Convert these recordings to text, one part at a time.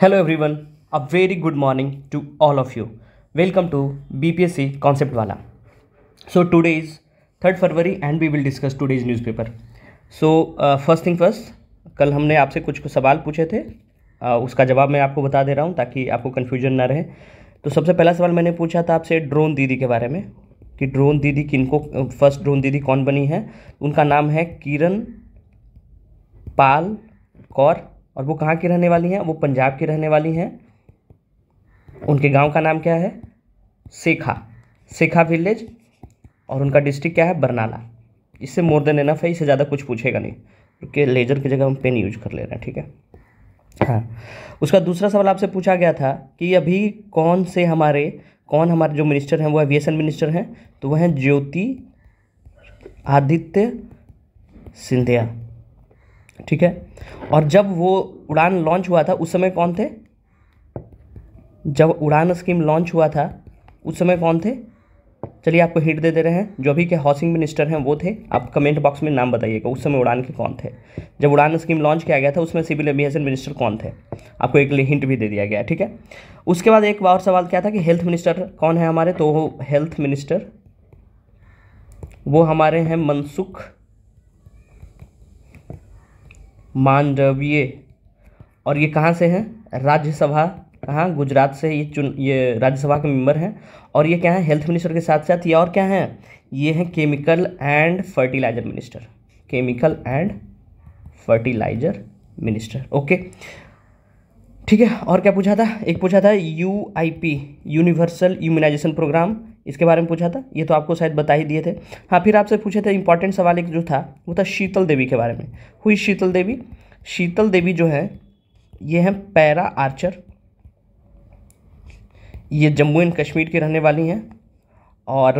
Hello everyone a very good morning to all of you welcome to BPSC concept वाला so today is third February and we will discuss today is paper so first thing first कल हमने आपसे कुछ सवाल पूछे थे उसका जवाब मैं आपको बता दे रहा हूँ ताकि आपको कन्फ्यूजन ना रहे तो सबसे पहला सवाल मैंने पूछा था आपसे ड्रोन दीदी के बारे में कि ड्रोन दीदी किनको फर्स्ट ड्रोन दीदी कौन बनी है उनका नाम है किरण पाल कौर और वो कहाँ की रहने वाली हैं वो पंजाब की रहने वाली हैं उनके गांव का नाम क्या है सेखा सेखा विलेज और उनका डिस्ट्रिक्ट क्या है बरनाला इससे मोर देन एनफ है इससे ज़्यादा कुछ पूछेगा नहीं क्योंकि लेज़र की जगह हम पेन यूज कर ले रहे हैं ठीक है हाँ उसका दूसरा सवाल आपसे पूछा गया था कि अभी कौन से हमारे कौन हमारे जो मिनिस्टर हैं वो एविएशन मिनिस्टर हैं तो वह हैं ज्योति आदित्य सिंधिया ठीक है और जब वो उड़ान लॉन्च हुआ था उस समय कौन थे जब उड़ान स्कीम लॉन्च हुआ था उस समय कौन थे चलिए आपको हिट दे दे रहे हैं जो भी के हाउसिंग मिनिस्टर हैं वो थे आप कमेंट बॉक्स में नाम बताइएगा उस समय उड़ान के कौन थे जब उड़ान स्कीम लॉन्च किया गया था उसमें सिविल एविएशन मिनिस्टर कौन थे आपको एक हिंट भी दे दिया गया ठीक है उसके बाद एक और सवाल क्या था कि हेल्थ मिनिस्टर कौन है हमारे तो हेल्थ मिनिस्टर वो हमारे हैं मनसुख मांडवीय और ये कहाँ से हैं राज्यसभा कहाँ गुजरात से ये चुन ये राज्यसभा के मेंबर हैं और ये क्या है हेल्थ मिनिस्टर के साथ साथ ये और क्या हैं ये हैं chemical and fertiliser minister chemical and fertiliser minister okay ठीक है और क्या पूछा था एक पूछा था U I P universal immunisation programme इसके बारे में पूछा था ये तो आपको शायद बता ही दिए थे हाँ फिर आपसे पूछे थे इंपॉर्टेंट सवाल एक जो था वो था शीतल देवी के बारे में हुई शीतल देवी शीतल देवी जो है ये हैं पैरा आर्चर ये जम्मू एंड कश्मीर की रहने वाली हैं और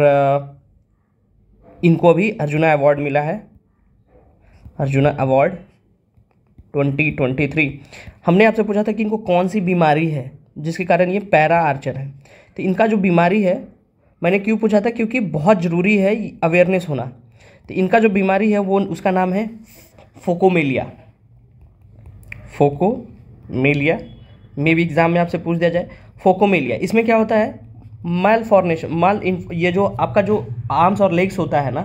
इनको भी अर्जुना अवार्ड मिला है अर्जुना अवार्ड 2023 हमने आपसे पूछा था कि इनको कौन सी बीमारी है जिसके कारण ये पैरा आर्चर है तो इनका जो बीमारी है मैंने क्यों पूछा था क्योंकि बहुत ज़रूरी है अवेयरनेस होना तो इनका जो बीमारी है वो उसका नाम है फोकोमेलिया फोकोमेलिया मे भी एग्ज़ाम में आपसे पूछ दिया जाए फोकोमेलिया इसमें क्या होता है माल फॉर्मेशन माल ये जो आपका जो आर्म्स और लेग्स होता है ना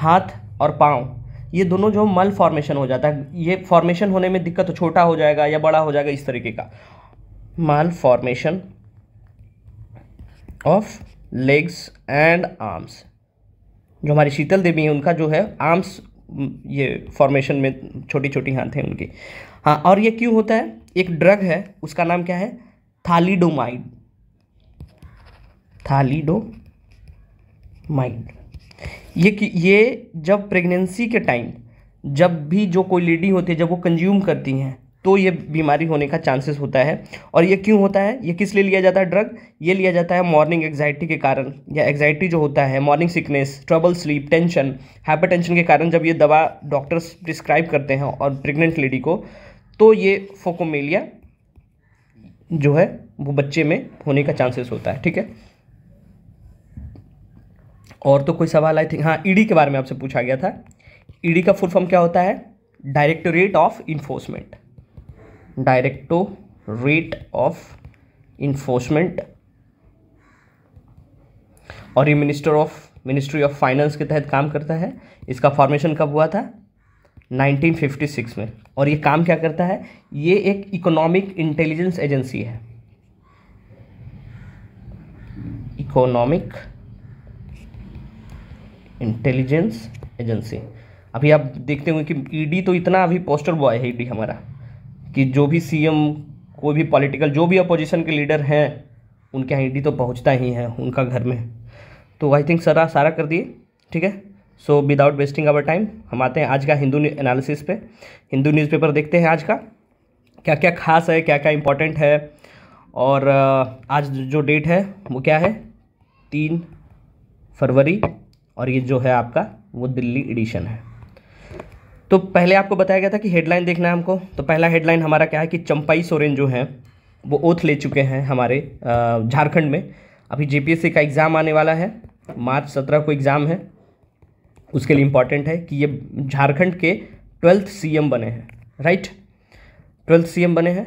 हाथ और पाँव ये दोनों जो मल फॉर्मेशन हो जाता है ये फॉर्मेशन होने में दिक्कत छोटा हो जाएगा या बड़ा हो जाएगा इस तरीके का malformation of legs and arms जो हमारी शीतल देवी हैं उनका जो है आर्म्स ये फॉर्मेशन में छोटी छोटी हाथ हैं उनकी हाँ और ये क्यों होता है एक ड्रग है उसका नाम क्या है थालीडोमाइड थालीडोमाइड ये कि ये जब प्रेगनेंसी के टाइम जब भी जो कोई लेडी होती है जब वो कंज्यूम करती हैं तो ये बीमारी होने का चांसेस होता है और ये क्यों होता है ये किस लिए लिया जाता है ड्रग ये लिया जाता है मॉर्निंग एग्जाइटी के कारण या एग्जाइटी जो होता है morning sickness trouble sleep tension hypertension के कारण जब ये दवा डॉक्टर्स प्रिस्क्राइब करते हैं और प्रेग्नेंट लेडी को तो ये फोकोमेलिया जो है वो बच्चे में होने का चांसेस होता है ठीक है और तो कोई सवाल आई थिंक हाँ ईडी e के बारे में आपसे पूछा गया था ईडी e का फुल फॉर्म क्या होता है directorate of enforcement directorate of enforcement और ये minister of ministry of finance के तहत काम करता है इसका फॉर्मेशन कब हुआ था 1956 में और ये काम क्या करता है ये एक इकोनॉमिक इंटेलिजेंस एजेंसी है इकोनॉमिक इंटेलिजेंस एजेंसी अभी आप देखते होंगे कि ईडी तो इतना अभी पोस्टर बॉय है ईडी हमारा कि जो भी सीएम कोई भी पॉलिटिकल जो भी अपोजिशन के लीडर हैं उनके यहाँ तो पहुँचता ही है उनका घर में तो आई थिंक सरा सारा कर दिए ठीक है so without wasting our time हम आते हैं आज का हिंदू एनालिसिस पे हिंदू न्यूज़पेपर देखते हैं आज का क्या क्या खास है क्या क्या इम्पोर्टेंट है और आज जो डेट है वो क्या है तीन फरवरी और ये जो है आपका वो दिल्ली एडिशन है तो पहले आपको बताया गया था कि हेडलाइन देखना है हमको तो पहला हेडलाइन हमारा क्या है कि चंपाई सोरेन जो है वो ओथ ले चुके हैं हमारे झारखंड में अभी जेपीएससी का एग्ज़ाम आने वाला है मार्च सत्रह को एग्ज़ाम है उसके लिए इम्पॉर्टेंट है कि ये झारखंड के ट्वेल्थ सीएम बने हैं राइट ट्वेल्थ सीएम बने हैं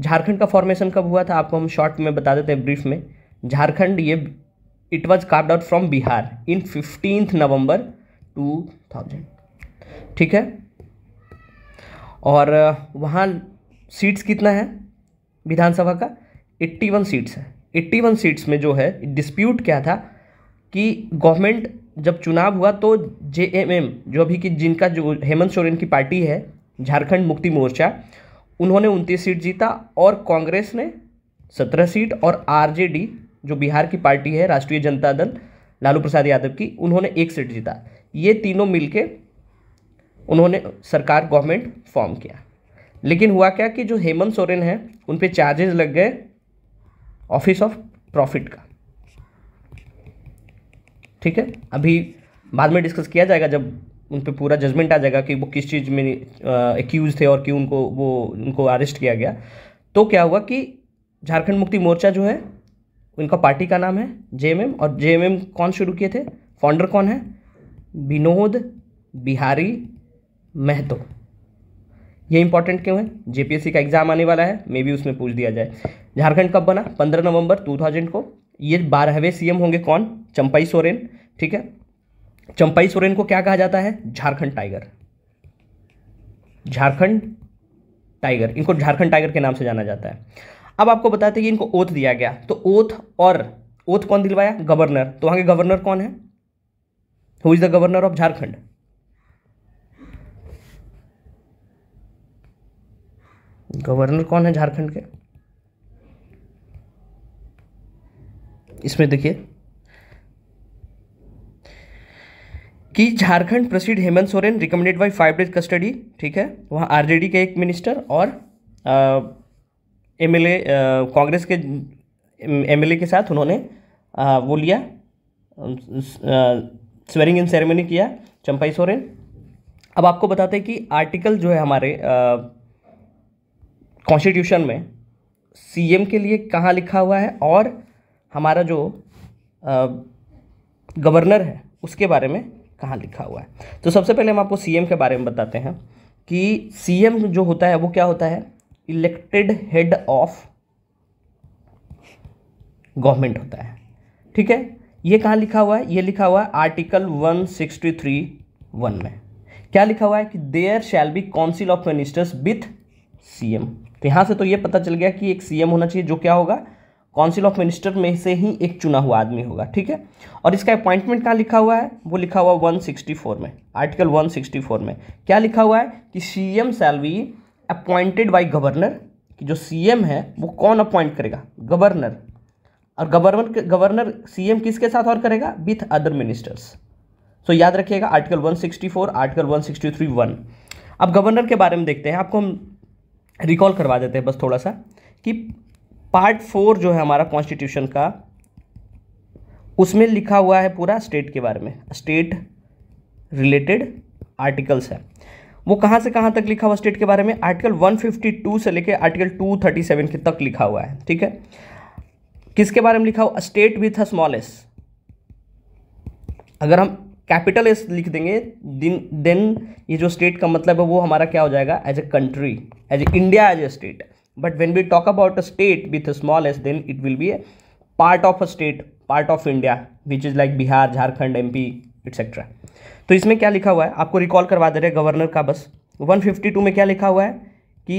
झारखंड का फॉर्मेशन कब हुआ था आपको हम शॉर्ट में बता देते हैं ब्रीफ में झारखंड ये it was carved out from Bihar in fifteenth November two thousand ठीक है और वहाँ सीट्स कितना है विधानसभा का 81 सीट्स है 81 सीट्स में जो है डिस्प्यूट क्या था कि गवर्नमेंट जब चुनाव हुआ तो जे जो अभी की जिनका जो हेमंत सोरेन की पार्टी है झारखंड मुक्ति मोर्चा उन्होंने उनतीस सीट जीता और कांग्रेस ने सत्रह सीट और आर जो बिहार की पार्टी है राष्ट्रीय जनता दल लालू प्रसाद यादव की उन्होंने एक सीट जीता ये तीनों मिलके उन्होंने सरकार गवर्नमेंट फॉर्म किया लेकिन हुआ क्या कि जो हेमंत सोरेन है उन पर चार्जेस लग गए ऑफिस ऑफ प्रॉफिट का ठीक है अभी बाद में डिस्कस किया जाएगा जब उन पर पूरा जजमेंट आ जाएगा कि वो किस चीज़ में एक्यूज थे और क्यों उनको वो उनको अरेस्ट किया गया तो क्या हुआ कि झारखंड मुक्ति मोर्चा जो है उनका पार्टी का नाम है जे और जे कौन शुरू किए थे फाउंडर कौन है विनोद बिहारी महतो ये इंपॉर्टेंट क्यों है जेपीएससी का एग्जाम आने वाला है मे बी उसमें पूछ दिया जाए झारखंड कब बना पंद्रह नवंबर 2000 को ये बारहवें सीएम होंगे कौन चंपाई सोरेन ठीक है चंपाई सोरेन को क्या कहा जाता है झारखंड टाइगर झारखंड टाइगर इनको झारखंड टाइगर के नाम से जाना जाता है अब आपको बताते हैं कि इनको ओथ दिया गया तो ओथ और ओथ कौन दिलवाया गवर्नर तो वहां के गवर्नर कौन है who is the governor of Jharkhand governor कौन है झारखंड के इसमें देखिए कि झारखंड प्रसिद्ध Hemant Soren recommended by five days custody ठीक है वहाँ आरजेडी के एक मिनिस्टर और एमएलए कांग्रेस के एमएलए के साथ उन्होंने आ, वो लिया स्वेरिंग इन सेरेमनी किया चंपाई सोरेन अब आपको बताते हैं कि आर्टिकल जो है हमारे आ, कॉन्स्टिट्यूशन में सीएम के लिए कहाँ लिखा हुआ है और हमारा जो गवर्नर है उसके बारे में कहाँ लिखा हुआ है तो सबसे पहले हम आपको सीएम के बारे में बताते हैं कि सीएम जो होता है वो क्या होता है इलेक्टेड हेड ऑफ गवर्नमेंट होता है ठीक है ये कहाँ लिखा हुआ है ये लिखा हुआ है आर्टिकल 163 वन में क्या लिखा हुआ है कि there shall be council of ministers with CM तो यहाँ से तो ये पता चल गया कि एक सीएम होना चाहिए जो क्या होगा काउंसिल ऑफ मिनिस्टर में से ही एक चुना हुआ आदमी होगा ठीक है और इसका अपॉइंटमेंट कहाँ लिखा हुआ है वो लिखा हुआ 164 में आर्टिकल 164 में क्या लिखा हुआ है कि C M shall be appointed by governor कि जो सी एम है वो कौन अपॉइंट करेगा गवर्नर और गवर्नर गवर्नर सी एम किसके साथ और करेगा विथ अदर मिनिस्टर्स सो याद रखिएगा आर्टिकल वन आर्टिकल 163 वन अब गवर्नर के बारे में देखते हैं आपको हम रिकॉल करवा देते हैं बस थोड़ा सा कि पार्ट फोर जो है हमारा कॉन्स्टिट्यूशन का उसमें लिखा हुआ है पूरा स्टेट के बारे में स्टेट रिलेटेड आर्टिकल्स है वो कहाँ से कहाँ तक लिखा हुआ स्टेट के बारे में आर्टिकल 152 से लेकर आर्टिकल 237 के तक लिखा हुआ है ठीक है किसके बारे में लिखा हुआ state with a small S अगर हम कैपिटल एस लिख देंगे देन ये जो स्टेट का मतलब है वो हमारा क्या हो जाएगा as a country as India as a state but when we talk about a state with a small S then it will be a part of a state part of India which is like Bihar Jharkhand M P etcetera तो इसमें क्या लिखा हुआ है आपको recall करवा दे रहे governor का बस 152 में क्या लिखा हुआ है कि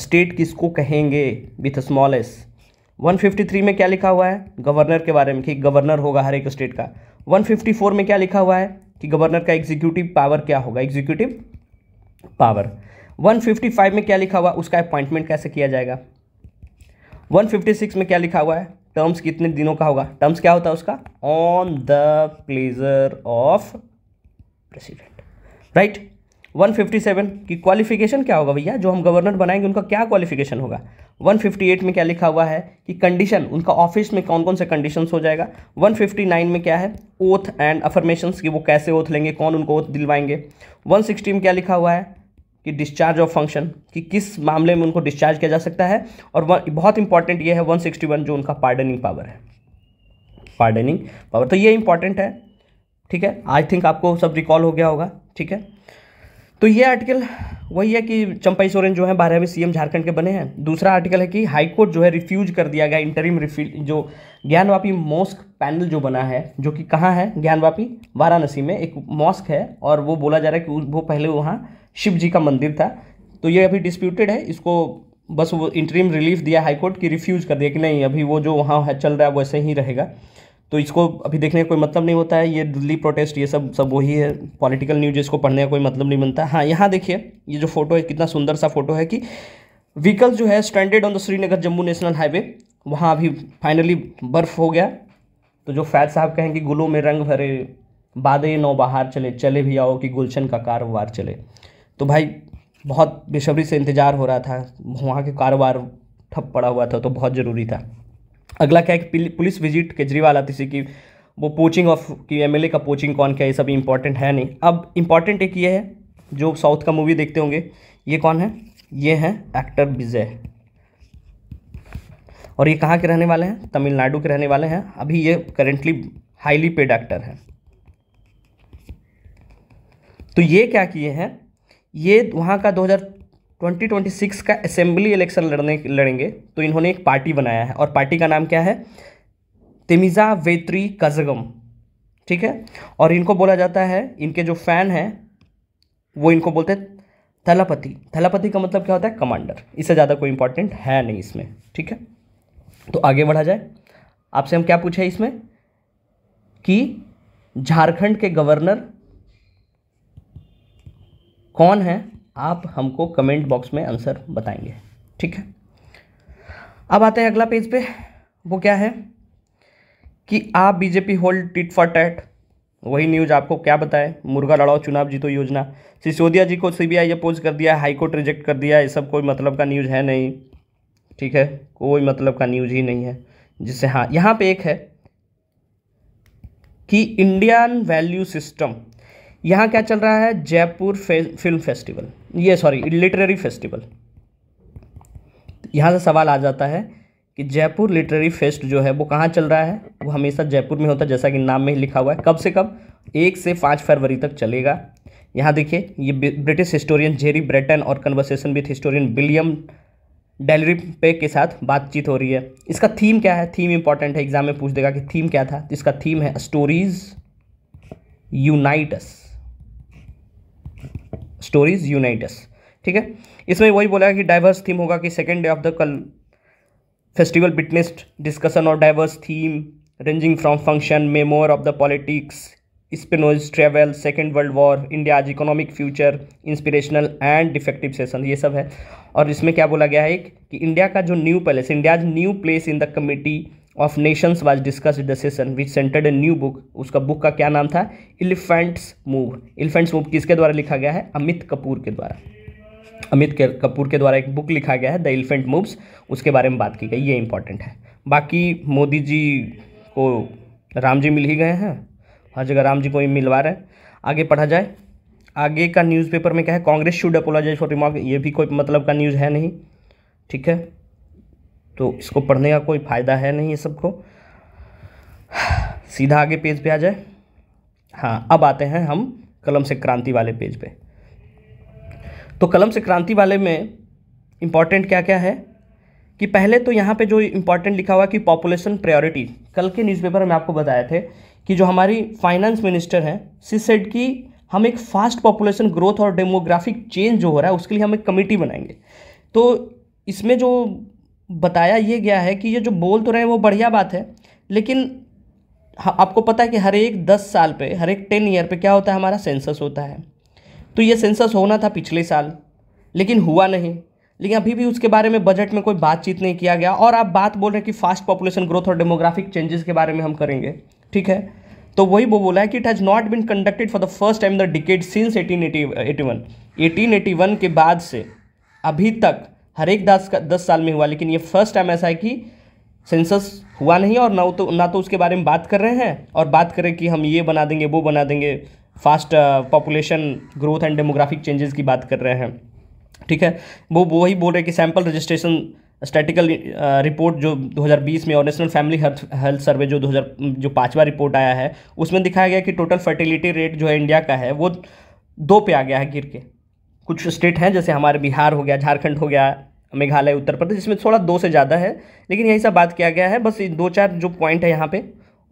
स्टेट किसको कहेंगे विथ स्मॉल एस 153 में क्या लिखा हुआ है गवर्नर के बारे में कि गवर्नर होगा हर एक स्टेट का 154 में क्या लिखा हुआ है कि गवर्नर का एग्जीक्यूटिव पावर क्या होगा एग्जीक्यूटिव पावर 155 में क्या लिखा हुआ उसका अपॉइंटमेंट कैसे किया जाएगा 156 में क्या लिखा हुआ है टर्म्स कितने दिनों का होगा टर्म्स क्या होता है उसका on the pleasure of president right 157 की क्वालिफिकेशन क्या होगा भैया जो हम गवर्नर बनाएंगे उनका क्या क्वालिफिकेशन होगा 158 में क्या लिखा हुआ है कि कंडीशन उनका ऑफिस में कौन कौन से कंडीशन हो जाएगा 159 में क्या है ओथ एंड अफर्मेशन कि वो कैसे ओथ लेंगे कौन उनको ओथ दिलवाएंगे 160 में क्या लिखा हुआ है कि डिस्चार्ज ऑफ फंक्शन कि किस मामले में उनको डिस्चार्ज किया जा सकता है और बहुत इंपॉर्टेंट ये है 161 जो उनका पार्डनिंग पावर है पार्डनिंग पावर तो ये इंपॉर्टेंट है ठीक है आई थिंक आपको सब रिकॉल हो गया होगा ठीक है तो ये आर्टिकल वही है कि चंपाई सोरेन जो है बारहवें सीएम झारखंड के बने हैं दूसरा आर्टिकल है कि हाईकोर्ट जो है रिफ्यूज कर दिया गया इंटरिम रिफ्यूज जो ज्ञानवापी मॉस्क पैनल जो बना है जो कि कहाँ है ज्ञानवापी वाराणसी में एक मॉस्क है और वो बोला जा रहा है कि वो पहले वहाँ शिव जी का मंदिर था तो ये अभी डिस्प्यूटेड है इसको बस वो इंटरिम रिलीफ दिया हाईकोर्ट की रिफ्यूज़ कर दिया कि नहीं अभी वो जो वहाँ चल रहा है वैसे ही रहेगा तो इसको अभी देखने का कोई मतलब नहीं होता है ये दिल्ली प्रोटेस्ट ये सब सब वही है पॉलिटिकल न्यूज इसको पढ़ने का कोई मतलब नहीं बनता हाँ यहाँ देखिए ये जो फोटो है कितना सुंदर सा फोटो है कि व्हीकल जो है stranded on the Srinagar Jammu national highway वहाँ अभी फाइनली बर्फ हो गया तो जो फैज साहब कहेंगे गुलों में रंग भरे बादे नौ बहार चले चले भी आओ कि गुलशन का कारोबार चले तो भाई बहुत बेसब्री से इंतज़ार हो रहा था वहाँ के कारोबार ठप पड़ा हुआ था तो बहुत ज़रूरी था अगला क्या है कि पुलिस विजिट केजरीवाल आती थी कि वो पोचिंग ऑफ कि एमएलए का पोचिंग कौन क्या ये सब इंपॉर्टेंट है नहीं अब इम्पॉर्टेंट एक ये है जो साउथ का मूवी देखते होंगे ये कौन है ये हैं एक्टर विजय और ये कहाँ के रहने वाले हैं तमिलनाडु के रहने वाले हैं अभी ये करेंटली हाईली पेड एक्टर हैं तो ये क्या किए हैं ये वहाँ का 2026 का असेंबली इलेक्शन लड़ने लड़ेंगे तो इन्होंने एक पार्टी बनाया है और पार्टी का नाम क्या है तिमिजा वेत्री कजगम ठीक है और इनको बोला जाता है इनके जो फैन हैं वो इनको बोलते हैं थलापति थलापति का मतलब क्या होता है कमांडर इससे ज़्यादा कोई इंपॉर्टेंट है नहीं इसमें ठीक है तो आगे बढ़ा जाए आपसे हम क्या पूछे इसमें कि झारखंड के गवर्नर कौन है आप हमको कमेंट बॉक्स में आंसर बताएंगे ठीक है अब आते हैं अगला पेज पे वो क्या है कि आप BJP hold tit for tat वही न्यूज़ आपको क्या बताए मुर्गा लड़ाओ चुनाव जीतो योजना सिसोदिया जी को सीबीआई अपोज कर दिया हाईकोर्ट रिजेक्ट कर दिया ये सब कोई मतलब का न्यूज़ है नहीं ठीक है कोई मतलब का न्यूज़ ही नहीं है जिससे हाँ यहाँ पे एक है कि इंडियन वैल्यू सिस्टम यहाँ क्या चल रहा है जयपुर फे, फिल्म फेस्टिवल ये सॉरी लिटरेरी फेस्टिवल यहाँ से सवाल आ जाता है कि जयपुर लिटरेरी फेस्ट जो है वो कहाँ चल रहा है वो हमेशा जयपुर में होता है जैसा कि नाम में ही लिखा हुआ है कब से कब एक से पाँच फरवरी तक चलेगा यहाँ देखिए ये ब्रिटिश हिस्टोरियन जेरी ब्रेटन और कन्वर्सेशन विथ हिस्टोरियन विलियम डेलरी पे के साथ बातचीत हो रही है इसका थीम क्या है थीम इंपॉर्टेंट है एग्जाम में पूछ देगा कि थीम क्या था तो इसका थीम है स्टोरीज यूनाइटस स्टोरीज यूनाइटस ठीक है इसमें वही बोला है कि डाइवर्स थीम होगा कि सेकेंड डे ऑफ द कल फेस्टिवल बिटनेस्ट डिस्कशन और diverse theme ranging from fiction memoir of the politics Spinoza travel second world war India आज economic future inspirational and reflective session ये सब है और इसमें क्या बोला गया है कि इंडिया का जो new palace India's new place in the committee of nations was discuss the session which centred a new book उसका बुक का क्या नाम था एलिफेंट्स मूव एलिफेंट्स मूव किसके द्वारा लिखा गया है अमित कपूर के द्वारा अमित कपूर के द्वारा एक बुक लिखा गया है द एलिफेंट मूव्स उसके बारे में बात की गई ये इंपॉर्टेंट है बाकी मोदी जी को राम जी मिल ही गए हैं हर जगह राम जी को ही मिलवा रहे हैं आगे पढ़ा जाए आगे का न्यूज़पेपर में क्या है Congress should apologise for remark ये भी कोई मतलब का न्यूज़ है नहीं ठीक है तो इसको पढ़ने का कोई फ़ायदा है नहीं ये सबको सीधा आगे पेज पे आ जाए हाँ अब आते हैं हम कलम से क्रांति वाले पेज पे तो कलम से क्रांति वाले में इम्पॉर्टेंट क्या क्या है कि पहले तो यहाँ पे जो इम्पॉर्टेंट लिखा हुआ है कि पॉपुलेशन प्रायोरिटी कल के न्यूज़पेपर में आपको बताए थे कि जो हमारी फाइनेंस मिनिस्टर हैं सी सेड की हम एक फास्ट पॉपुलेशन ग्रोथ और डेमोग्राफिक चेंज जो हो रहा है उसके लिए हम एक कमेटी बनाएंगे तो इसमें जो बताया ये गया है कि ये जो बोल तो रहे हैं वो बढ़िया बात है लेकिन आपको पता है कि हर एक दस साल पे हर एक टेन ईयर पे क्या होता है हमारा सेंसस होता है तो ये सेंसस होना था पिछले साल लेकिन हुआ नहीं लेकिन अभी भी उसके बारे में बजट में कोई बातचीत नहीं किया गया और आप बात बोल रहे हैं कि फास्ट पॉपुलेशन ग्रोथ और डेमोग्राफिक चेंजेस के बारे में हम करेंगे ठीक है तो वही वो बोला है कि it has not been conducted for the first time the decade since eighteen eighty one eighteen eighty one के बाद से अभी तक हर एक दस दस साल में हुआ लेकिन ये फर्स्ट टाइम ऐसा है कि सेंसस हुआ नहीं और ना तो ना तो उसके बारे में बात कर रहे हैं और बात करें कि हम ये बना देंगे वो बना देंगे fast population growth and demographic changes की बात कर रहे हैं ठीक है वो वही बोल रहे हैं कि सैम्पल रजिस्ट्रेशन स्टैटिकल रिपोर्ट जो 2020 में और national family health health survey जो 2000 जो पांचवा रिपोर्ट आया है उसमें दिखाया गया कि टोटल फर्टिलिटी रेट जो है इंडिया का है वो दो पे आ गया है गिर के कुछ स्टेट हैं जैसे हमारे बिहार हो गया झारखंड हो गया मेघालय उत्तर प्रदेश इसमें थोड़ा दो से ज़्यादा है लेकिन यही सब बात किया गया है बस दो चार जो पॉइंट है यहाँ पे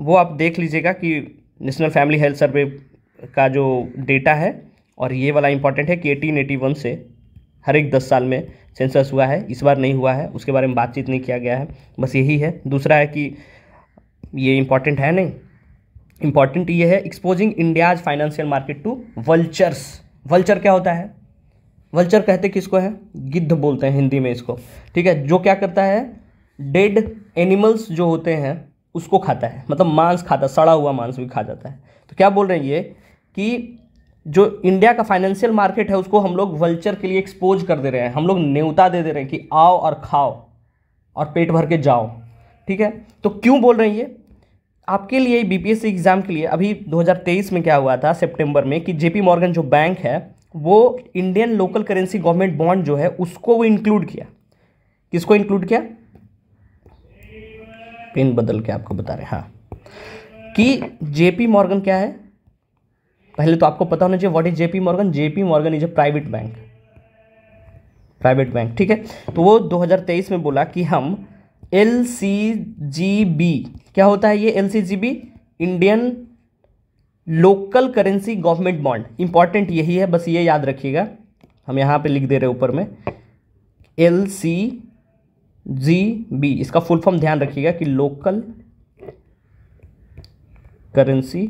वो आप देख लीजिएगा कि नेशनल फैमिली हेल्थ सर्वे का जो डेटा है और ये वाला इंपॉर्टेंट है कि एटीन एटी वन से हर एक दस साल में सेंसस हुआ है इस बार नहीं हुआ है उसके बारे में बातचीत नहीं किया गया है बस यही है दूसरा है कि ये इम्पॉर्टेंट है नहीं इम्पॉर्टेंट ये है exposing India's financial market to vultures vulture क्या होता है वल्चर कहते किसको है गिद्ध बोलते हैं हिंदी में इसको ठीक है जो क्या करता है डेड एनिमल्स जो होते हैं उसको खाता है मतलब मांस खाता सड़ा हुआ मांस भी खा जाता है तो क्या बोल रहे हैं ये कि जो इंडिया का फाइनेंशियल मार्केट है उसको हम लोग वल्चर के लिए एक्सपोज कर दे रहे हैं हम लोग न्योता दे दे रहे हैं कि आओ और खाओ और पेट भर के जाओ ठीक है तो क्यों बोल रहे हैं ये आपके लिए बीपीएससी एग्ज़ाम के लिए अभी 2023 में क्या हुआ था सितंबर में कि जेपी मॉर्गन जो बैंक है वो Indian local currency government bond जो है उसको वो इंक्लूड किया किसको इंक्लूड किया पिन बदल के आपको बता रहे हाँ कि जेपी मॉर्गन क्या है पहले तो आपको पता होना चाहिए what is JP Morgan JP Morgan is a private bank private bank ठीक है तो वो 2023 में बोला कि हम एल क्या होता है ये L C G B Indian local currency government bond important यही है बस ये याद रखिएगा हम यहाँ पे लिख दे रहे ऊपर में एल सी जी बी इसका फुल फॉर्म ध्यान रखिएगा कि local currency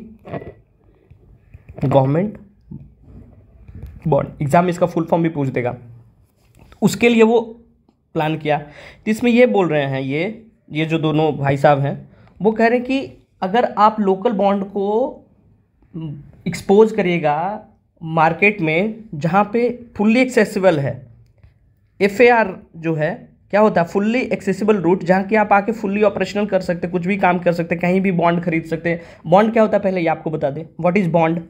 government bond exam में इसका फुल फॉर्म भी पूछ देगा तो उसके लिए वो प्लान किया तो इसमें ये बोल रहे हैं ये ये जो दोनों भाई साहब हैं वो कह रहे हैं कि अगर आप लोकल बॉन्ड को एक्सपोज करिएगा मार्केट में जहाँ पे फुल्ली एक्सेसिबल है एफ जो है क्या होता है फुल्ली एक्सेसिबल रूट जहाँ की आप आके फुल्ली ऑपरेशनल कर सकते कुछ भी काम कर सकते कहीं भी बॉन्ड खरीद सकते हैं बॉन्ड क्या होता है पहले ये आपको बता दें व्हाट इज़ बॉन्ड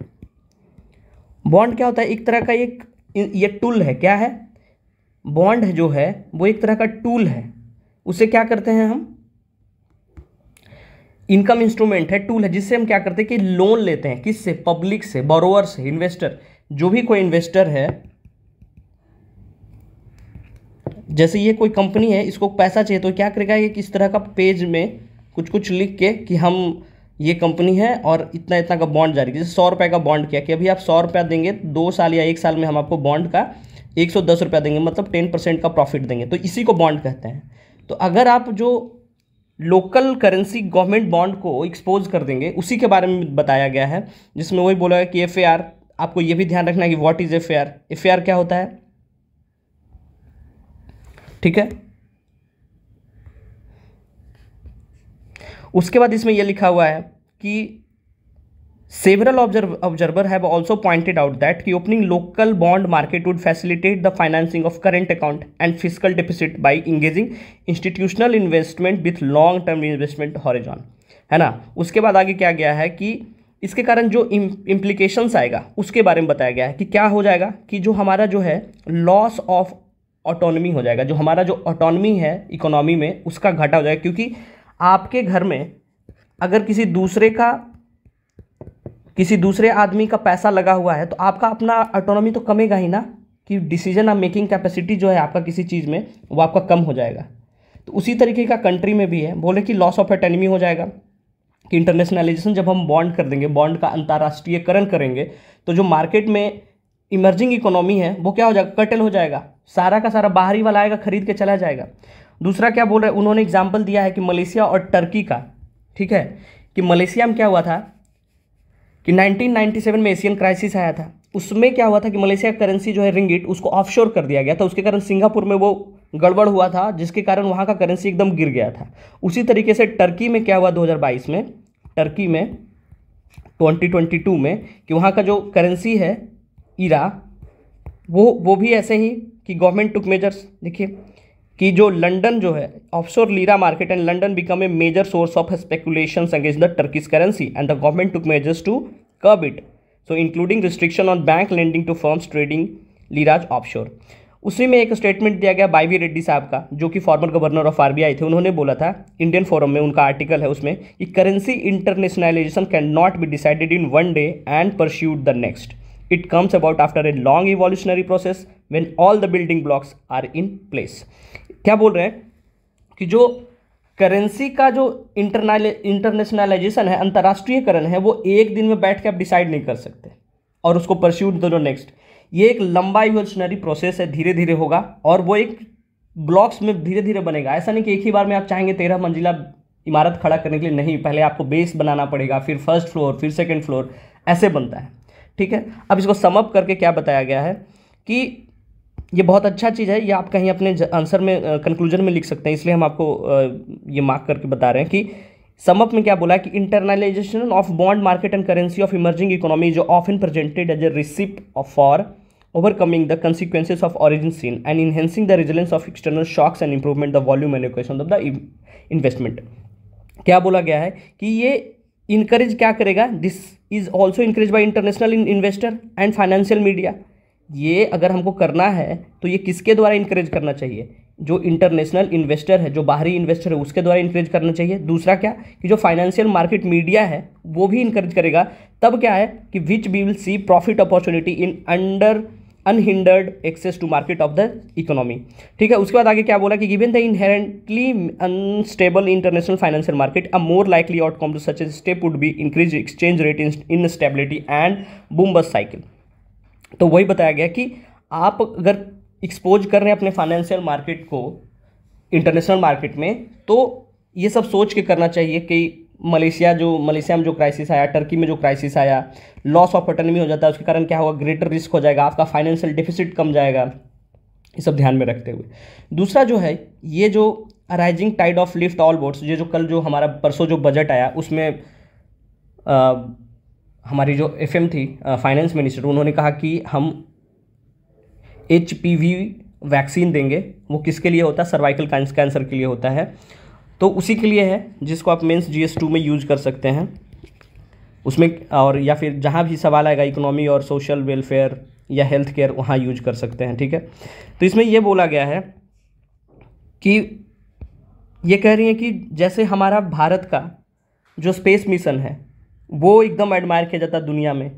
बॉन्ड क्या होता है एक तरह का एक ये टूल है क्या है बॉन्ड जो है वो एक तरह का टूल है उसे क्या करते हैं हम इनकम इंस्ट्रूमेंट है टूल है जिससे हम क्या करते हैं कि लोन लेते हैं किससे पब्लिक से बोरोवर से इन्वेस्टर जो भी कोई इन्वेस्टर है जैसे ये कोई कंपनी है इसको पैसा चाहिए तो क्या करेगा ये किस तरह का पेज में कुछ कुछ लिख के कि हम ये कंपनी है और इतना इतना का बॉन्ड जारी जैसे सौ रुपये का बॉन्ड किया कि अभी आप सौ रुपया देंगे दो साल या एक साल में हम आपको बॉन्ड का एक सौ दस रुपया देंगे मतलब टेन परसेंट का प्रॉफिट देंगे तो इसी को बॉन्ड कहते हैं तो अगर आप जो लोकल करेंसी गवर्नमेंट बॉन्ड को एक्सपोज कर देंगे उसी के बारे में बताया गया है जिसमें वही बोला है कि एफ आपको यह भी ध्यान रखना है कि व्हाट इज एफ एफ क्या होता है ठीक है उसके बाद इसमें यह लिखा हुआ है कि Several observ observers have also pointed out that reopening local bond market would facilitate the financing of current account and fiscal deficit by engaging institutional investment with long term investment horizon है ना उसके बाद आगे क्या गया है कि इसके कारण जो इम्प्लीकेशंस आएगा उसके बारे में बताया गया है कि क्या हो जाएगा कि जो हमारा जो है लॉस ऑफ ऑटोनमी हो जाएगा जो हमारा जो ऑटोनमी है इकोनॉमी में उसका घाटा हो जाएगा क्योंकि आपके घर में अगर किसी दूसरे का किसी दूसरे आदमी का पैसा लगा हुआ है तो आपका अपना ऑटोनॉमी तो कमेगा ही ना कि डिसीजन आप मेकिंग कैपेसिटी जो है आपका किसी चीज़ में वो आपका कम हो जाएगा तो उसी तरीके का कंट्री में भी है बोले कि लॉस ऑफ एटेनमी हो जाएगा कि इंटरनेशनलाइजेशन जब हम बॉन्ड कर देंगे बॉन्ड का अंतर्राष्ट्रीयकरण करेंगे तो जो मार्केट में इमर्जिंग इकोनॉमी है वो क्या हो जाएगा कटल हो जाएगा सारा का सारा बाहरी वाला आएगा खरीद के चला जाएगा दूसरा क्या बोल रहे हैं उन्होंने एग्जाम्पल दिया है कि मलेशिया और टर्की का ठीक है कि मलेशिया में क्या हुआ था कि 1997 में एशियन क्राइसिस आया था उसमें क्या हुआ था कि मलेशिया करेंसी जो है रिंगिट उसको ऑफशोर कर दिया गया था उसके कारण सिंगापुर में वो गड़बड़ हुआ था जिसके कारण वहाँ का करेंसी एकदम गिर गया था उसी तरीके से टर्की में क्या हुआ 2022 में टर्की में 2022 में कि वहाँ का जो करेंसी है इरा वो वो भी ऐसे ही कि गवर्नमेंट टुक मेजर्स देखिए कि जो लंदन जो है offshore lira market and London become a major source of speculation against the Turkish currency and the government took measures to curb it so including restriction on bank lending to firms trading liras offshore उसी में एक statement दिया गया बाईवी रेड्डी साहब का जो कि former governor of RBI थे उन्होंने बोला था इंडियन फोरम में उनका आर्टिकल है उसमें कि currency internationalisation cannot be decided in one day and pursued the next it comes about after a long evolutionary process when all the building blocks are in place क्या बोल रहे हैं कि जो करेंसी का जो इंटरनाल इंटरनेशनलाइजेशन है अंतर्राष्ट्रीयकरण है वो एक दिन में बैठ के आप डिसाइड नहीं कर सकते और उसको परस्यू दोनों नेक्स्ट ये एक लंबा इवोल्यूशनरी प्रोसेस है धीरे धीरे होगा और वो एक ब्लॉक्स में धीरे धीरे बनेगा ऐसा नहीं कि एक ही बार में आप चाहेंगे तेरह मंजिला इमारत खड़ा करने के लिए नहीं पहले आपको बेस बनाना पड़ेगा फिर फर्स्ट फ्लोर फिर सेकेंड फ्लोर ऐसे बनता है ठीक है अब इसको समअप करके क्या बताया गया है कि ये बहुत अच्छा चीज़ है ये आप कहीं अपने आंसर में कंक्लूजन में लिख सकते हैं इसलिए हम आपको ये मार्क करके बता रहे हैं कि समअप में क्या बोला कि internationalisation of bond market and currency of emerging economy जो often presented as a recipe for overcoming the consequences of original sin and enhancing the resilience of external shocks and improvement the volume and equation of the क्या बोला गया है कि ये encourage क्या करेगा this is also encourage by international investor and financial media ये अगर हमको करना है तो ये किसके द्वारा इंकरेज करना चाहिए जो इंटरनेशनल इन्वेस्टर है जो बाहरी इन्वेस्टर है उसके द्वारा इंकरेज करना चाहिए दूसरा क्या कि जो फाइनेंशियल मार्केट मीडिया है वो भी इंकरेज करेगा तब क्या है कि which we will see profit opportunity in under unhindered access to market of the economy ठीक है उसके बाद आगे क्या बोला कि given the inherently unstable international financial market a more likely outcome to such a step would be increase exchange rate instability and boom bust cycle तो वही बताया गया कि आप अगर एक्सपोज कर रहे हैं अपने फाइनेंशियल मार्केट को इंटरनेशनल मार्केट में तो ये सब सोच के करना चाहिए कि मलेशिया जो मलेशिया में जो क्राइसिस आया टर्की में जो क्राइसिस आया लॉस ऑफ इटनमी हो जाता है उसके कारण क्या होगा ग्रेटर रिस्क हो जाएगा आपका फाइनेंशियल डिफिसिट कम जाएगा ये सब ध्यान में रखते हुए दूसरा जो है ये जो rising tide of lift all boats ये जो कल जो हमारा परसों जो बजट आया उसमें आ, हमारी जो एफ थी फाइनेंस मिनिस्टर उन्होंने कहा कि हम एच वैक्सीन देंगे वो किसके लिए होता है सर्वाइकल कैंसर के लिए होता है तो उसी के लिए है जिसको आप मेंस जीएस टू में यूज कर सकते हैं उसमें और या फिर जहाँ भी सवाल आएगा इकोनॉमी और सोशल वेलफेयर या हेल्थ केयर वहाँ यूज कर सकते हैं ठीक है तो इसमें यह बोला गया है कि ये कह रही हैं कि जैसे हमारा भारत का जो स्पेस मिशन है वो एकदम एडमायर किया जाता है दुनिया में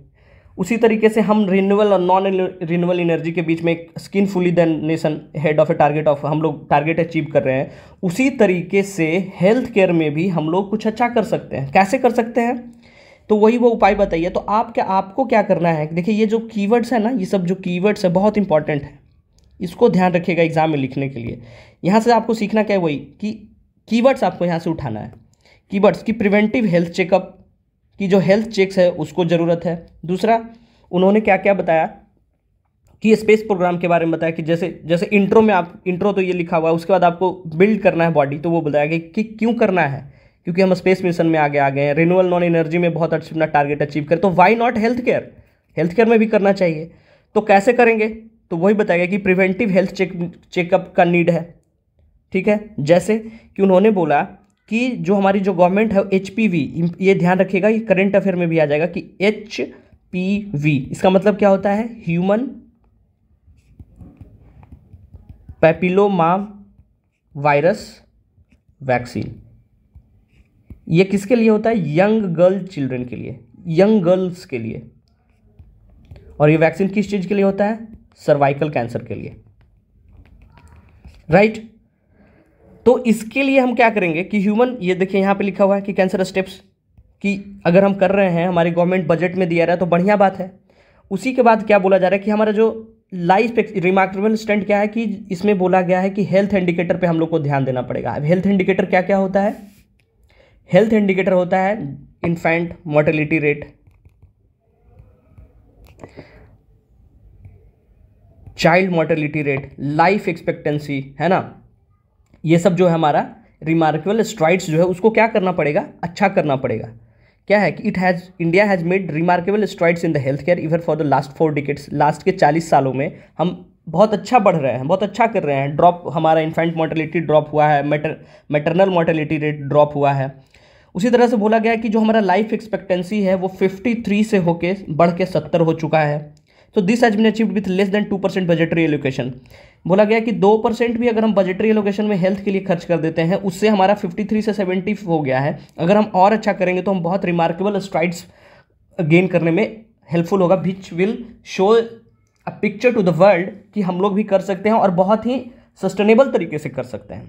उसी तरीके से हम रिन्यूअल और नॉन रिन्यूएबल एनर्जी के बीच में एक skin fully the nation head of a target of हम लोग टारगेट अचीव कर रहे हैं उसी तरीके से हेल्थ केयर में भी हम लोग कुछ अच्छा कर सकते हैं कैसे कर सकते हैं तो वही वो उपाय बताइए तो आप क्या आपको क्या करना है देखिए ये जो कीवर्ड्स है ना ये सब जो कीवर्ड्स है बहुत इंपॉर्टेंट है इसको ध्यान रखिएगा एग्जाम में लिखने के लिए यहाँ से आपको सीखना क्या है वही कि कीवर्ड्स आपको यहाँ से उठाना है कीवर्ड्स की प्रिवेंटिव हेल्थ चेकअप कि जो हेल्थ चेक्स है उसको ज़रूरत है दूसरा उन्होंने क्या क्या बताया कि स्पेस प्रोग्राम के बारे में बताया कि जैसे जैसे इंट्रो में आप इंट्रो तो ये लिखा हुआ है उसके बाद आपको बिल्ड करना है बॉडी तो वो बताया कि, कि क्यों करना है क्योंकि हम स्पेस मिशन में आगे आ गए हैं रिन्यूअल नॉन एनर्जी में बहुत अपना टारगेट अचीव करें तो why not health care health care में भी करना चाहिए तो कैसे करेंगे तो वही बताया कि प्रिवेंटिव हेल्थ चेक चेकअप का नीड है ठीक है जैसे कि उन्होंने बोला कि जो हमारी जो गवर्नमेंट है एच ये ध्यान रखिएगा ये करंट अफेयर में भी आ जाएगा कि एच इसका मतलब क्या होता है ह्यूमन पैपिलोमा वायरस वैक्सीन ये किसके लिए होता है यंग गर्ल चिल्ड्रन के लिए यंग गर्ल्स के लिए और ये वैक्सीन किस चीज़ के लिए होता है सर्वाइकल कैंसर के लिए राइट right? तो इसके लिए हम क्या करेंगे कि ह्यूमन ये देखिए यहाँ पे लिखा हुआ है कि कैंसर स्टेप्स कि अगर हम कर रहे हैं हमारे गवर्नमेंट बजट में दिया रहा है तो बढ़िया बात है उसी के बाद क्या बोला जा रहा है कि हमारा जो लाइफ रिमार्केबल स्टैंड क्या है कि इसमें बोला गया है कि हेल्थ इंडिकेटर पर हम लोग को ध्यान देना पड़ेगा अब हेल्थ इंडिकेटर क्या क्या होता है हेल्थ इंडिकेटर होता है infant mortality rate child mortality rate life expectancy है ना ये सब जो है हमारा रिमार्केबल स्ट्राइड्स जो है उसको क्या करना पड़ेगा अच्छा करना पड़ेगा क्या है कि it has India has made remarkable strides in the health care even for the last four decades last के चालीस सालों में हम बहुत अच्छा बढ़ रहे हैं बहुत अच्छा कर रहे हैं ड्रॉप हमारा इन्फेंट मोर्टेलिटी ड्रॉप हुआ है मेटर मेटरनल मोटेलिटी रेट ड्रॉप हुआ है उसी तरह से बोला गया कि जो हमारा लाइफ एक्सपेक्टेंसी है वो 53 से होके बढ़ के सत्तर हो चुका है तो this has been achieved with less than two percent budgetary allocation बोला गया कि दो परसेंट भी अगर हम बजटरी एलोकेशन में हेल्थ के लिए खर्च कर देते हैं उससे हमारा फिफ्टी थ्री से सेवेंटी हो गया है अगर हम और अच्छा करेंगे तो हम बहुत रिमार्केबल स्ट्राइड्स गेन करने में हेल्पफुल होगा which will show a picture to the world कि हम लोग भी कर सकते हैं और बहुत ही सस्टेनेबल तरीके से कर सकते हैं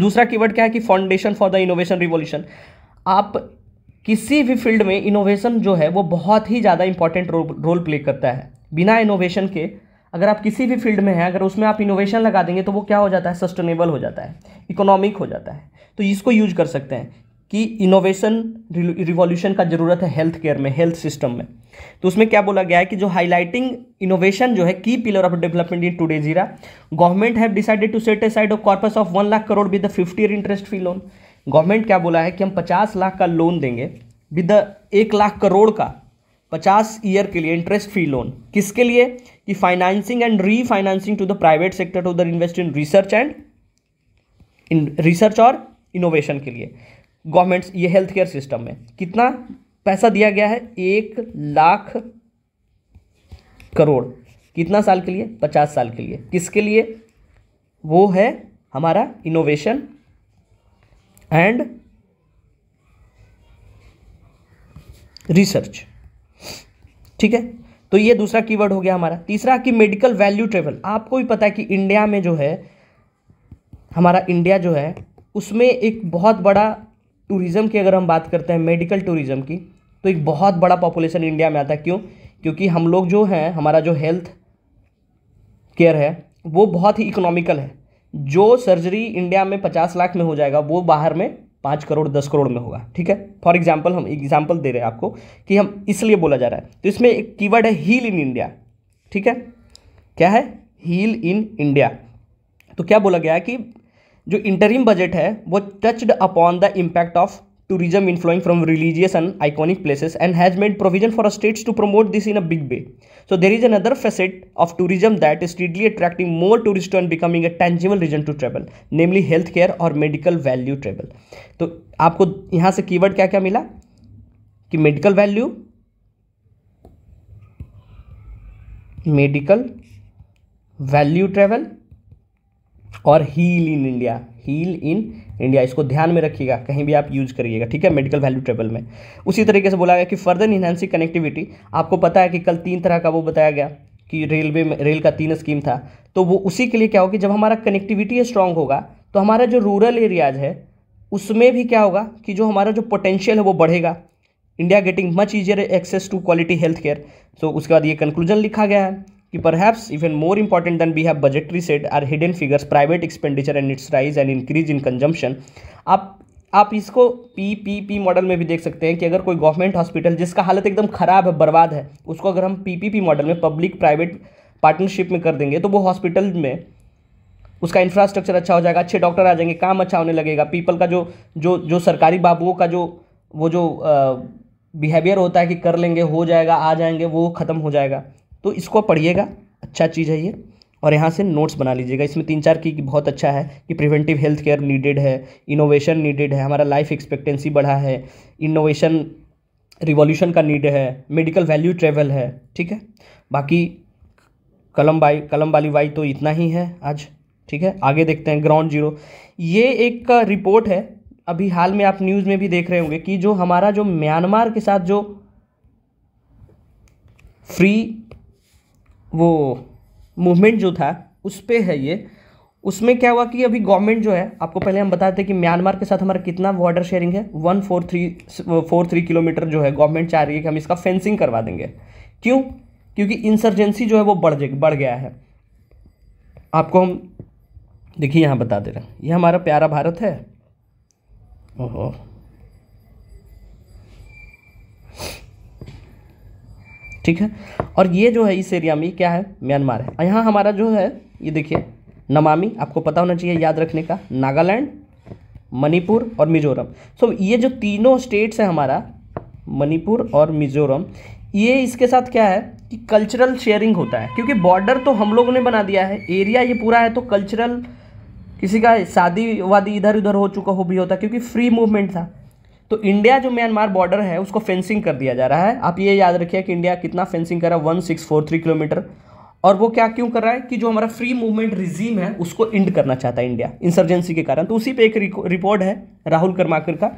दूसरा कीवर्ड क्या है कि foundation for the innovation revolution आप किसी भी फील्ड में इनोवेशन जो है वो बहुत ही ज़्यादा इंपॉर्टेंट रो, रोल प्ले करता है बिना इनोवेशन के अगर आप किसी भी फील्ड में हैं अगर उसमें आप इनोवेशन लगा देंगे तो वो क्या हो जाता है सस्टेनेबल हो जाता है इकोनॉमिक हो जाता है तो इसको यूज कर सकते हैं कि इनोवेशन रिवॉल्यूशन का ज़रूरत है हेल्थ केयर में हेल्थ सिस्टम में तो उसमें क्या बोला गया है कि जो हाईलाइटिंग इनोवेशन जो है key pillar of development in today जीरा government have decided to set side a corpus of one lakh crore with the fifty year interest free loan government क्या बोला है कि हम पचास लाख का लोन देंगे विद एक लाख करोड़ का पचास ईयर के लिए इंटरेस्ट फ्री लोन किसके लिए कि financing and refinancing to the private sector to the invest in research and in research और इनोवेशन के लिए गवर्नमेंट ये हेल्थ केयर सिस्टम में कितना पैसा दिया गया है एक लाख करोड़ कितना साल के लिए पचास साल के लिए किसके लिए वो है हमारा इनोवेशन एंड रिसर्च ठीक है तो ये दूसरा कीवर्ड हो गया हमारा तीसरा कि मेडिकल वैल्यू ट्रेवल आपको भी पता है कि इंडिया में जो है हमारा इंडिया जो है उसमें एक बहुत बड़ा टूरिज़्म की अगर हम बात करते हैं मेडिकल टूरिज़्म की तो एक बहुत बड़ा पॉपुलेशन इंडिया में आता है क्यों क्योंकि हम लोग जो हैं हमारा जो हेल्थ केयर है वो बहुत ही इकोनॉमिकल है जो सर्जरी इंडिया में पचास लाख में हो जाएगा वो बाहर में पाँच करोड़ दस करोड़ में होगा ठीक है फॉर एग्जाम्पल हम एग्जाम्पल दे रहे हैं आपको कि हम इसलिए बोला जा रहा है तो इसमें एक कीवर्ड है हील इन इंडिया ठीक है क्या है हील इन इंडिया तो क्या बोला गया कि जो इंटरिम बजट है वो touched upon the impact of tourism inflowing from religious and iconic places and has made provision for states to promote this in a big way. So there is another facet of tourism that is steadily attracting more tourists and becoming a tangible reason to travel, namely healthcare और medical value travel. तो आपको यहाँ से keyword क्या क्या मिला कि medical value, medical value travel और heal in India, heal in India इसको ध्यान में रखिएगा कहीं भी आप यूज करिएगा ठीक है मेडिकल वैल्यू टेबल में उसी तरीके से बोला गया कि फर्दर इन्हेंसिंग कनेक्टिविटी आपको पता है कि कल तीन तरह का वो बताया गया कि रेलवे में रेल का तीन स्कीम था तो वो उसी के लिए क्या होगा जब हमारा कनेक्टिविटी स्ट्रांग होगा तो हमारा जो रूरल एरियाज है उसमें भी क्या होगा कि जो हमारा जो पोटेंशियल है वो बढ़ेगा India getting much easier access to quality health care so उसके बाद ये कंक्लूजन लिखा गया है कि perhaps even more important than we have budgetary set are hidden figures private expenditure and it's rise and increase in consumption आप आप इसको पी पी पी मॉडल में भी देख सकते हैं कि अगर कोई गवर्नमेंट हॉस्पिटल जिसका हालत एकदम ख़राब है बर्बाद है उसको अगर हम पी पी पी मॉडल में पब्लिक प्राइवेट पार्टनरशिप में कर देंगे तो वो हॉस्पिटल में उसका इंफ्रास्ट्रक्चर अच्छा हो जाएगा अच्छे डॉक्टर आ जाएंगे काम अच्छा होने लगेगा पीपल का जो जो जो सरकारी बाबुओं का जो वो जो बिहेवियर होता है कि कर लेंगे हो जाएगा आ जाएंगे वो ख़त्म हो जाएगा तो इसको पढ़िएगा अच्छा चीज़ है ये और यहाँ से नोट्स बना लीजिएगा इसमें तीन चार की बहुत अच्छा है कि प्रिवेंटिव हेल्थ केयर नीडेड है इनोवेशन नीडेड है हमारा लाइफ एक्सपेक्टेंसी बढ़ा है इनोवेशन रिवॉल्यूशन का नीड है मेडिकल वैल्यू ट्रेवल है ठीक है बाकी कलम बाई कलम वाली बाई तो इतना ही है आज ठीक है आगे देखते हैं ग्राउंड जीरो ये एक रिपोर्ट है अभी हाल में आप न्यूज़ में भी देख रहे होंगे कि जो हमारा जो म्यांमार के साथ जो फ्री वो मूवमेंट जो था उस पर है ये उसमें क्या हुआ कि अभी गवर्नमेंट जो है आपको पहले हम बताते हैं कि म्यांमार के साथ हमारा कितना बॉर्डर शेयरिंग है one four three four three kilometre जो है गवर्नमेंट चाह रही है कि हम इसका फेंसिंग करवा देंगे क्यों क्योंकि इंसर्जेंसी जो है वो बढ़ जाए बढ़ गया है आपको हम देखिए यहाँ बता दे रहे हैं ये हमारा प्यारा भारत है ओहो ठीक है और ये जो है इस एरिया में क्या है म्यांमार है यहाँ हमारा जो है ये देखिए नमामि आपको पता होना चाहिए याद रखने का नागालैंड मणिपुर और मिजोरम सो so, ये जो तीनों स्टेट्स हैं हमारा मणिपुर और मिजोरम ये इसके साथ क्या है कि कल्चरल शेयरिंग होता है क्योंकि बॉर्डर तो हम लोगों ने बना दिया है एरिया ये पूरा है तो कल्चरल किसी का शादी वादी इधर उधर हो चुका हो भी होता क्योंकि फ्री मूवमेंट था तो इंडिया जो म्यांमार बॉर्डर है उसको फेंसिंग कर दिया जा रहा है आप ये याद रखिए कि इंडिया कितना फेंसिंग कर रहा है one six four three kilometre और वो क्या क्यों कर रहा है कि जो हमारा फ्री मूवमेंट रिजीम है उसको इंड करना चाहता है इंडिया इंसर्जेंसी के कारण तो उसी पे एक रिपोर्ट है राहुल कर्माकर का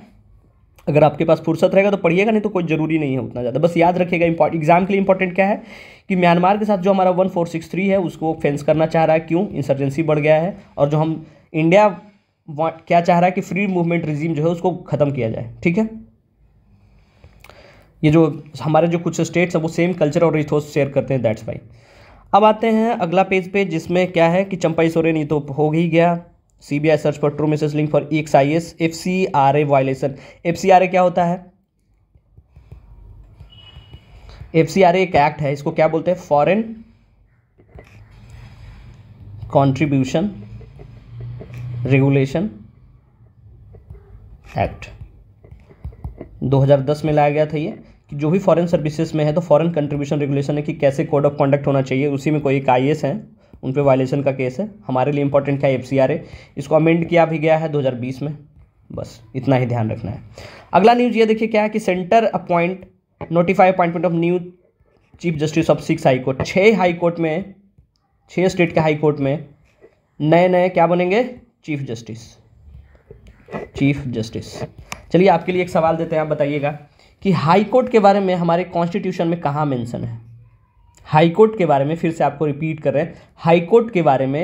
अगर आपके पास फुर्सत रहेगा तो पढ़िएगा नहीं तो कोई ज़रूरी नहीं है उतना ज़्यादा बस याद रखिएगा इंपॉर्ट एग्जाम के लिए इंपॉर्टेंट क्या है कि म्यांमार के साथ जो हमारा वन फोर सिक्स थ्री है उसको फेंस करना चाह रहा है क्यों इंसर्जेंसी बढ़ गया है और जो हम इंडिया क्या चाह रहा है कि फ्री मूवमेंट रिजीम जो है उसको ख़त्म किया जाए ठीक है ये जो हमारे जो कुछ स्टेट्स हैं वो सेम कल्चर और रिथोस शेयर करते हैं दैट्स वाई अब आते हैं अगला पेज पे जिसमें क्या है कि चंपाई सोरेन ये तो हो ही गया C B I search for true misses link for X I S F C R A violation F C R A क्या होता है एफ सी आर ए एक एक्ट है इसको क्या बोलते हैं फॉरेन कॉन्ट्रीब्यूशन रेगुलेशन एक्ट 2010 में लाया गया था ये कि जो भी फॉरेन सर्विसेज में है तो फॉरेन कंट्रीब्यूशन रेगुलेशन है कि कैसे कोड ऑफ कंडक्ट होना चाहिए उसी में कोई एक आई है उन पर वायलेशन का केस है हमारे लिए इंपॉर्टेंट क्या एफ है इसको अमेंड किया भी गया है 2020 में बस इतना ही ध्यान रखना है अगला न्यूज़ ये देखिए क्या है कि centre appoint notify appointment of new chief justice of six high court छः हाईकोर्ट में छः स्टेट के हाईकोर्ट में नए नए क्या बनेंगे चीफ जस्टिस चीफ जस्टिस चलिए आपके लिए एक सवाल देते हैं आप बताइएगा कि हाई कोर्ट के बारे में हमारे कॉन्स्टिट्यूशन में कहाँ मेंशन है हाई कोर्ट के बारे में फिर से आपको रिपीट कर रहे हैं हाई कोर्ट के बारे में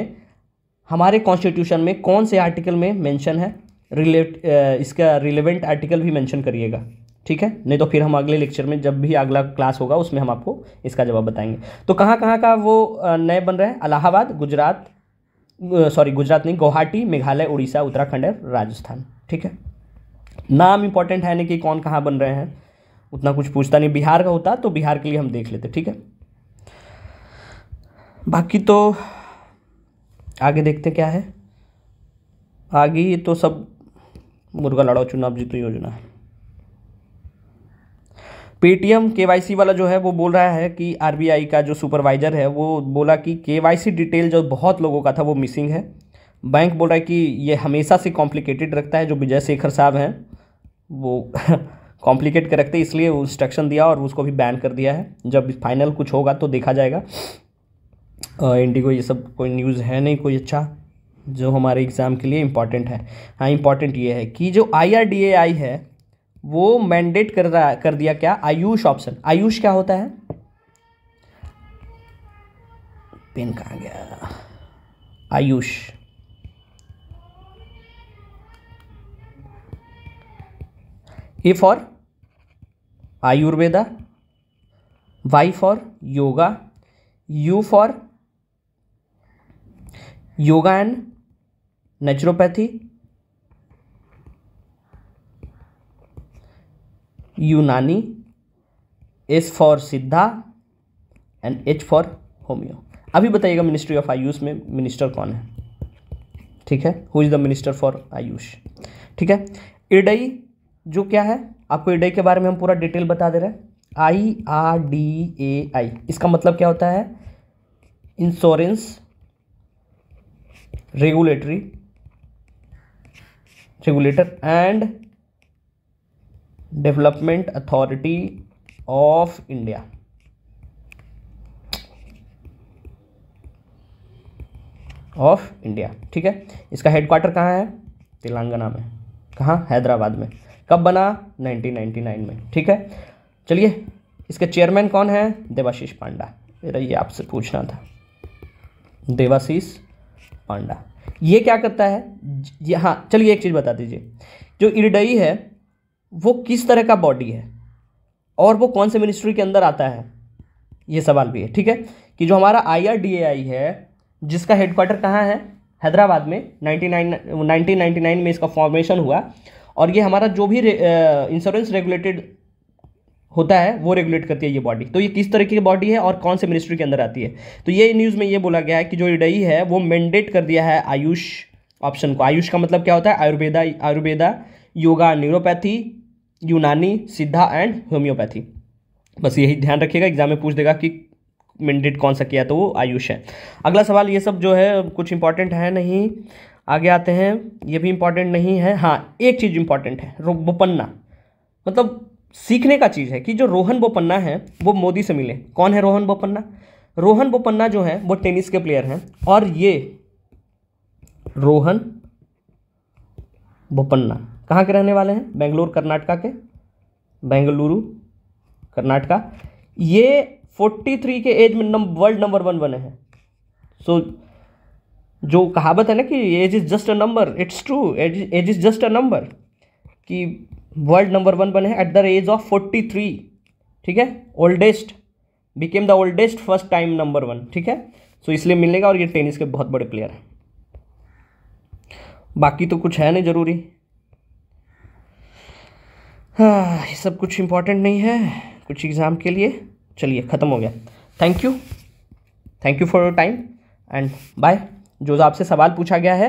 हमारे कॉन्स्टिट्यूशन में कौन से आर्टिकल में मेंशन है रिलेट इसका रिलेवेंट आर्टिकल भी मेंशन करिएगा ठीक है नहीं तो फिर हम अगले लेक्चर में जब भी अगला क्लास होगा उसमें हम आपको इसका जवाब बताएंगे तो कहाँ कहाँ का वो नए बन रहे हैं अलाहाबाद गुजरात सॉरी गुजरात नहीं गुवाहाटी मेघालय उड़ीसा उत्तराखंड है राजस्थान ठीक है नाम इंपॉर्टेंट है नहीं कि कौन कहाँ बन रहे हैं उतना कुछ पूछता नहीं बिहार का होता तो बिहार के लिए हम देख लेते ठीक है बाकी तो आगे देखते क्या है आगे ये तो सब मुर्गा लड़ाओ चुनाव जीतो योजना है पेटीएम के वाला जो है वो बोल रहा है कि आर का जो सुपरवाइजर है वो बोला कि के डिटेल जो बहुत लोगों का था वो मिसिंग है बैंक बोल रहा है कि ये हमेशा से कॉम्प्लिकेटेड रखता है जो विजय शेखर साहब हैं वो कॉम्प्लिकेट कर रखते इसलिए इंस्ट्रक्शन दिया और उसको भी बैन कर दिया है जब फाइनल कुछ होगा तो देखा जाएगा इंडिगो ये सब कोई न्यूज़ है नहीं कोई अच्छा जो हमारे एग्ज़ाम के लिए इम्पॉर्टेंट है हाँ इम्पॉर्टेंट ये है कि जो आई है वो मैंडेट कर रहा कर दिया क्या आयुष ऑप्शन आयुष क्या होता है पेन कहा गया AYUSH A for Ayurveda Y for yoga U for yoga and naturopathy Unani S for Siddha and H for homeo अभी बताइएगा मिनिस्ट्री ऑफ आयुष में मिनिस्टर कौन है ठीक है who is the minister for AYUSH ठीक है इडई जो क्या है आपको इडई के बारे में हम पूरा डिटेल बता दे रहे हैं आई आर डी ए आई इसका मतलब क्या होता है insurance regulatory regulator and development authority of India of India ठीक है इसका हेडक्वार्टर कहाँ है तेलंगाना में कहाँ हैदराबाद में कब बना 1999 में ठीक है चलिए इसके चेयरमैन कौन है देवाशीष पांडा मेरा ये आपसे पूछना था देवाशीष पांडा ये क्या करता है ये हाँ चलिए एक चीज़ बता दीजिए जो इरडई है वो किस तरह का बॉडी है और वो कौन से मिनिस्ट्री के अंदर आता है ये सवाल भी है ठीक है कि जो हमारा आई है जिसका हेडक्वार्टर कहाँ है हैदराबाद में 99 1999 में इसका फॉर्मेशन हुआ और ये हमारा जो भी इंश्योरेंस रेगुलेटेड होता है वो रेगुलेट करती है ये बॉडी तो ये किस तरह की बॉडी है और कौन से मिनिस्ट्री के अंदर आती है तो ये न्यूज़ में ये बोला गया है कि जो इडई है वो मैंडेट कर दिया है आयुष ऑप्शन को आयुष का मतलब क्या होता है आयुर्वेदा आयुर्वेदा योगा न्यूरोपैथी यूनानी सिद्धा एंड होम्योपैथी बस यही ध्यान रखिएगा एग्जाम में पूछ देगा कि मैंडेट कौन सा किया तो वो आयुष है अगला सवाल ये सब जो है कुछ इंपॉर्टेंट है नहीं आगे आते हैं ये भी इम्पॉर्टेंट नहीं है हाँ एक चीज़ इंपॉर्टेंट है बोपन्ना मतलब सीखने का चीज़ है कि जो रोहन बोपन्ना है वो मोदी से मिले कौन है रोहन बोपन्ना रोहन बोपन्ना जो है वो टेनिस के प्लेयर हैं और ये रोहन बोपन्ना कहाँ के रहने वाले हैं बेंगलोर कर्नाटका के बेंगलुरु कर्नाटका ये 43 के एज में नंबर वर्ल्ड नंबर वन बने हैं सो so, जो कहावत है ना कि age is just a number it's true age is just a number कि वर्ल्ड नंबर वन बने हैं at the age of forty three ठीक है oldest became the oldest first time number one ठीक है सो so, इसलिए मिलेगा और ये टेनिस के बहुत बड़े प्लेयर हैं बाकी तो कुछ है नहीं ज़रूरी हाँ ये सब कुछ इम्पोर्टेंट नहीं है कुछ एग्ज़ाम के लिए चलिए ख़त्म हो गया thank you thank you for your time and bye जो आपसे सवाल पूछा गया है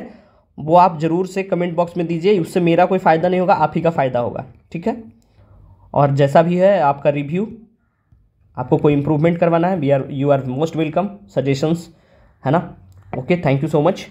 वो आप ज़रूर से कमेंट बॉक्स में दीजिए उससे मेरा कोई फ़ायदा नहीं होगा आप ही का फ़ायदा होगा ठीक है और जैसा भी है आपका रिव्यू आपको कोई इम्प्रूवमेंट करवाना है we are you are most welcome suggestions है ना okay thank you so much